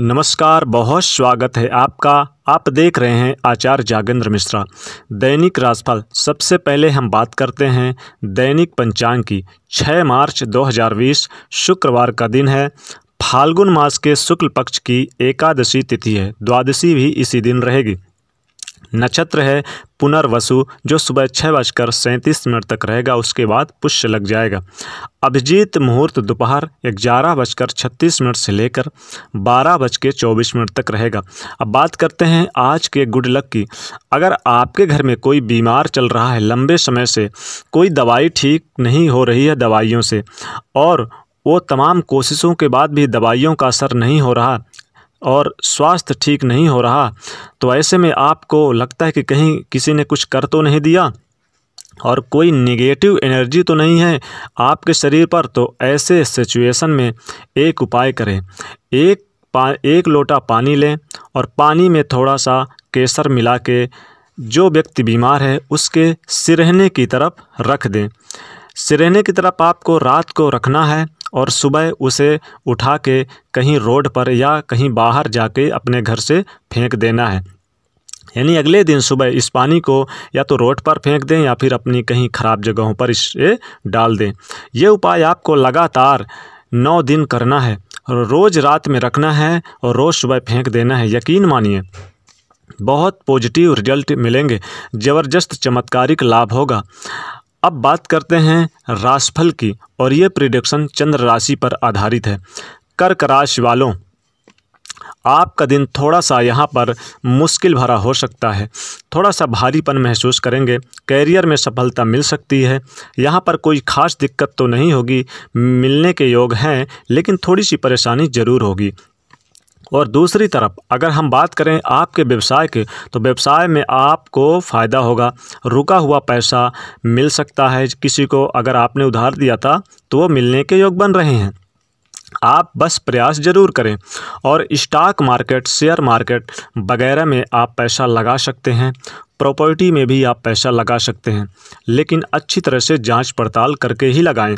नमस्कार बहुत स्वागत है आपका आप देख रहे हैं आचार्य जागेंद्र मिश्रा दैनिक राजफल सबसे पहले हम बात करते हैं दैनिक पंचांग की 6 मार्च 2020 शुक्रवार का दिन है फाल्गुन मास के शुक्ल पक्ष की एकादशी तिथि है द्वादशी भी इसी दिन रहेगी नक्षत्र है पुनर्वसु जो सुबह छः बजकर सैंतीस मिनट तक रहेगा उसके बाद पुष्य लग जाएगा अभिजीत मुहूर्त दोपहर ग्यारह बजकर छत्तीस मिनट से लेकर बारह बज के चौबीस मिनट तक रहेगा अब बात करते हैं आज के गुड लक की अगर आपके घर में कोई बीमार चल रहा है लंबे समय से कोई दवाई ठीक नहीं हो रही है दवाइयों से और वो तमाम कोशिशों के बाद भी दवाइयों का असर नहीं हो रहा और स्वास्थ्य ठीक नहीं हो रहा तो ऐसे में आपको लगता है कि कहीं किसी ने कुछ कर तो नहीं दिया और कोई निगेटिव एनर्जी तो नहीं है आपके शरीर पर तो ऐसे सिचुएशन में एक उपाय करें एक पा एक लोटा पानी लें और पानी में थोड़ा सा केसर मिला के जो व्यक्ति बीमार है उसके सिरहने की तरफ रख दें सिरहने की तरफ आपको रात को रखना है और सुबह उसे उठा के कहीं रोड पर या कहीं बाहर जाके अपने घर से फेंक देना है यानी अगले दिन सुबह इस पानी को या तो रोड पर फेंक दें या फिर अपनी कहीं ख़राब जगहों पर इसे डाल दें ये उपाय आपको लगातार नौ दिन करना है और रोज़ रात में रखना है और रोज़ सुबह फेंक देना है यकीन मानिए बहुत पॉजिटिव रिजल्ट मिलेंगे ज़बरदस्त चमत्कारिक लाभ होगा अब बात करते हैं राशफल की और ये प्रिडिक्शन चंद्र राशि पर आधारित है कर्क राशि वालों आपका दिन थोड़ा सा यहाँ पर मुश्किल भरा हो सकता है थोड़ा सा भारीपन महसूस करेंगे कैरियर में सफलता मिल सकती है यहाँ पर कोई खास दिक्कत तो नहीं होगी मिलने के योग हैं लेकिन थोड़ी सी परेशानी ज़रूर होगी और दूसरी तरफ अगर हम बात करें आपके व्यवसाय के तो व्यवसाय में आपको फ़ायदा होगा रुका हुआ पैसा मिल सकता है किसी को अगर आपने उधार दिया था तो वो मिलने के योग बन रहे हैं आप बस प्रयास जरूर करें और स्टॉक मार्केट शेयर मार्केट वगैरह में आप पैसा लगा सकते हैं प्रॉपर्टी में भी आप पैसा लगा सकते हैं लेकिन अच्छी तरह से जांच पड़ताल करके ही लगाएं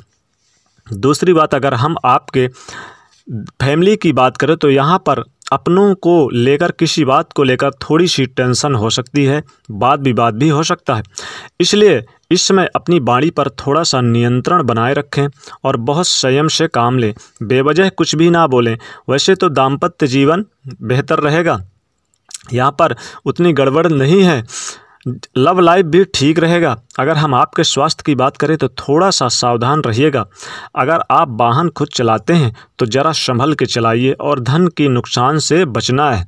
दूसरी बात अगर हम आपके फैमिली की बात करें तो यहाँ पर अपनों को लेकर किसी बात को लेकर थोड़ी सी टेंशन हो सकती है वाद विवाद भी हो सकता है इसलिए इस समय अपनी बाड़ी पर थोड़ा सा नियंत्रण बनाए रखें और बहुत संयम से काम लें बेवजह कुछ भी ना बोलें वैसे तो दाम्पत्य जीवन बेहतर रहेगा यहाँ पर उतनी गड़बड़ नहीं है लव लाइफ भी ठीक रहेगा अगर हम आपके स्वास्थ्य की बात करें तो थोड़ा सा सावधान रहिएगा अगर आप वाहन खुद चलाते हैं तो ज़रा संभल के चलाइए और धन के नुकसान से बचना है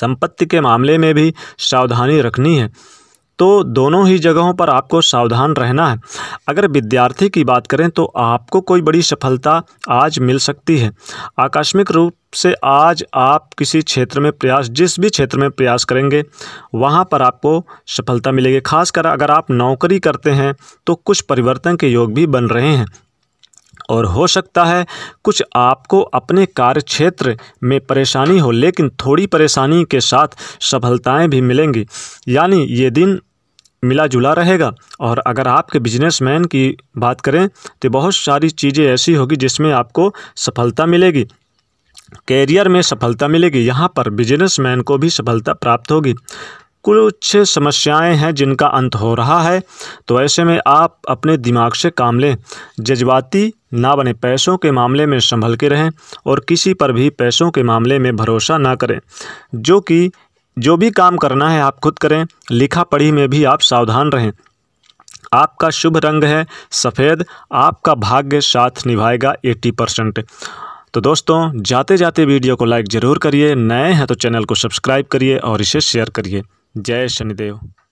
संपत्ति के मामले में भी सावधानी रखनी है तो दोनों ही जगहों पर आपको सावधान रहना है अगर विद्यार्थी की बात करें तो आपको कोई बड़ी सफलता आज मिल सकती है आकस्मिक रूप से आज आप किसी क्षेत्र में प्रयास जिस भी क्षेत्र में प्रयास करेंगे वहाँ पर आपको सफलता मिलेगी खासकर अगर आप नौकरी करते हैं तो कुछ परिवर्तन के योग भी बन रहे हैं और हो सकता है कुछ आपको अपने कार्य क्षेत्र में परेशानी हो लेकिन थोड़ी परेशानी के साथ सफलताएं भी मिलेंगी यानी ये दिन मिला जुला रहेगा और अगर आपके बिजनेसमैन की बात करें तो बहुत सारी चीज़ें ऐसी होगी जिसमें आपको सफलता मिलेगी कैरियर में सफलता मिलेगी यहाँ पर बिजनेसमैन को भी सफलता प्राप्त होगी कुछ समस्याएं हैं जिनका अंत हो रहा है तो ऐसे में आप अपने दिमाग से काम लें जज्बाती ना बने पैसों के मामले में संभल के रहें और किसी पर भी पैसों के मामले में भरोसा ना करें जो कि जो भी काम करना है आप खुद करें लिखा पढ़ी में भी आप सावधान रहें आपका शुभ रंग है सफ़ेद आपका भाग्य साथ निभाएगा एट्टी परसेंट तो दोस्तों जाते जाते वीडियो को लाइक ज़रूर करिए नए हैं तो चैनल को सब्सक्राइब करिए और इसे शेयर करिए जय शनिदेव